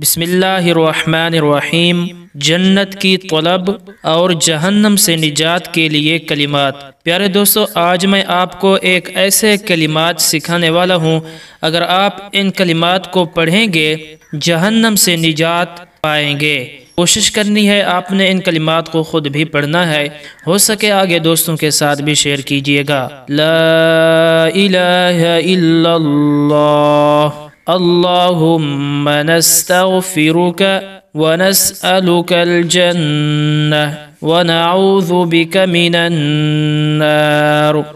بسم اللہ الرحمن الرحیم جنت کی طلب اور جہنم سے نجات کے لیے کلمات پیارے دوستو آج میں آپ کو ایک ایسے کلمات سکھانے والا ہوں اگر آپ ان کلمات کو پڑھیں گے جہنم سے نجات پائیں گے کوشش کرنی ہے آپ نے ان کلمات کو خود بھی پڑھنا ہے ہو سکے آگے دوستوں کے ساتھ بھی شیئر کیجئے گا لا الہ الا اللہ اللهم نستغفرك ونسألك الجنة ونعوذ بك من النار